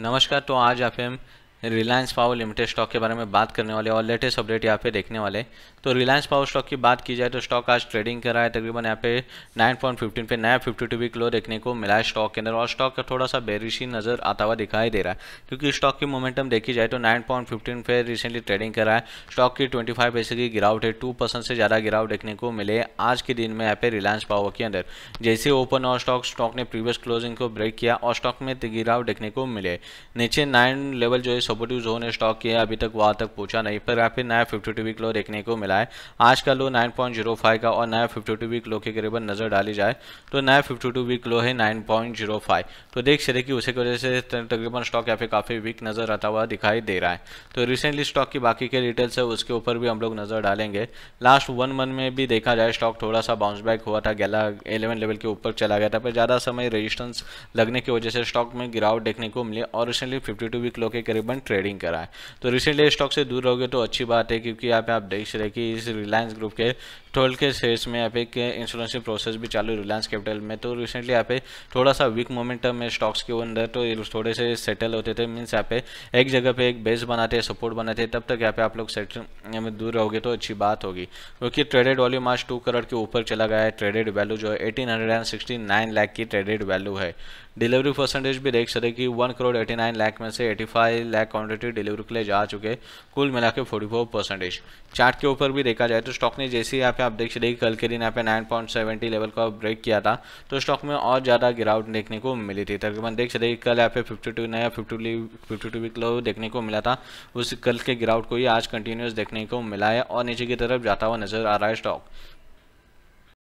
नमस्कार तो आज आप हम रिलायंस पावर लिमिटेड स्टॉक के बारे में बात करने वाले और लेटेस्ट अपडेट यहाँ पे देखने वाले तो रिलायंस पावर स्टॉक की बात की जाए तो स्टॉक आज ट्रेडिंग कर रहा है तकरीबन यहाँ पे 9.15 पे नया 52 टू वीक लो देखने को मिला है स्टॉक के अंदर और स्टॉक का थोड़ा सा बेरिशी नज़र आता हुआ दिखाई दे रहा है क्योंकि स्टॉक की मोमेंटम देखी जाए तो नाइन पे रिसेंटली ट्रेडिंग कर रहा है स्टॉक की ट्वेंटी पैसे की गिरावट है टू से ज़्यादा गिरावट देखने को मिले आज के दिन में यहाँ पे रिलायंस पावर के अंदर जैसे ओपन और स्टॉक स्टॉक ने प्रीवियस क्लोजिंग को ब्रेक किया और स्टॉक में गिरावट देखने को मिले नीचे नाइन लेवल जो है सपोर्टिव जोन स्टॉक के अभी तक वहाँ तक पहुँचा नहीं पर यहाँ फिर नया फिफ्टी टू वीक लो देखने को मिला है आज का लो 9.05 का और नया फिफ्टी टू वीक लो के करीबन नज़र डाली जाए तो नया फिफ्टी टू वीक लो है 9.05 तो देख सकते कि उसी की वजह से तकरीबन स्टॉक यहाँ पे काफ़ी वीक नज़र आता हुआ दिखाई दे रहा है तो रिसेंटली स्टॉक की बाकी के डिटेल्स है उसके ऊपर भी हम लोग नज़र डालेंगे लास्ट वन मंथ में भी देखा जाए स्टॉक थोड़ा सा बाउंस बैक हुआ था गैला इलेवन लेवल के ऊपर चला गया था पर ज़्यादा समय रजिस्टेंस लगने की वजह से स्टॉक में गिरावट देखने को मिली और रिसेंटली फिफ्टी वीक लो के करीबन ट्रेडिंग है तो रिसेंटली स्टॉक से दूर रहोगे तो अच्छी बात है क्योंकि यहाँ पे आप देख रहे कि इस रिलायंस ग्रुप के ट्वेल्व के शेयर्स में यहाँ पे एक इंश्योरेंस प्रोसेस भी चालू रिलायंस कैपिटल में तो रिसेंटली यहाँ पे थोड़ा सा वीक मोमेंटम है स्टॉक्स के अंदर तो थोड़े से सेटल होते थे मीन्स यहाँ पे एक जगह पे एक बेस बनाते हैं सपोर्ट बनाते हैं तब तक यहाँ पे आप लोग सेटल में दूर रहोगे तो अच्छी बात होगी क्योंकि ट्रेडेड वॉल्यूम आज टू करोड़ के ऊपर चला गया है ट्रेडेड वैल्यू जो है eighteen hundred and sixty nine lakh की ट्रेडेड वैल्यू है डिलीवरी परसेंटेज भी देख सकते कि one crore eighty nine lakh में से eighty five lakh quantity delivery के लिए जा चुके कुल मिला के फोर्टी फोर परसेंटेज चार्ट के ऊपर भी देखा जाए तो स्टॉक ने जैसे यहाँ पे आप देख सकते कल के दिन यहाँ पे नाइन पॉइंट सेवेंटी लेवल का ब्रेक किया था तो स्टॉक में और ज़्यादा गिरावट देखने को मिली थी तकरीबन देख सकते कल यहाँ पे फिफ्टी टू नया fifty fifty two week low देखने को मिला था उस कल के गिरावट को ही आज कंटिन्यूस देखने को मिला है और नीचे की तरफ जाता हुआ नजर आ रहा है स्टॉक